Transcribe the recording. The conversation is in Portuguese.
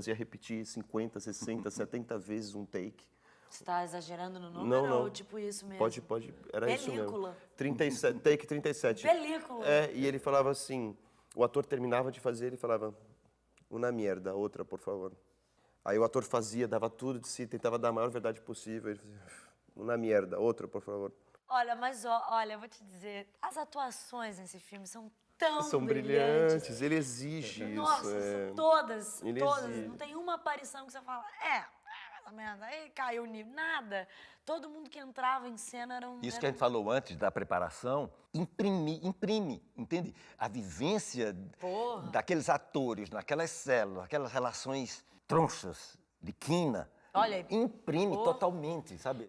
fazia repetir 50, 60, 70 vezes um take. Você está exagerando no número não, não. ou é tipo isso mesmo? Pode, pode. Era Película. isso mesmo. Película. take 37. Película. É, e ele falava assim, o ator terminava de fazer, ele falava, uma merda, outra, por favor. Aí o ator fazia, dava tudo de si, tentava dar a maior verdade possível, ele fazia, uma merda, outra, por favor. Olha, mas ó, olha, eu vou te dizer, as atuações nesse filme são tão são brilhantes. brilhantes. Ele exige Nossa, isso. Nossa, é... todas, Ele todas. Exige. Não tem uma aparição que você fala, é, essa merda, aí caiu nível, nada. Todo mundo que entrava em cena era um... Isso era... que a gente falou antes da preparação, imprime, imprime, entende? A vivência Porra. daqueles atores, naquelas células, aquelas relações tronchas, de quina, Olha, imprime porra. totalmente, sabe?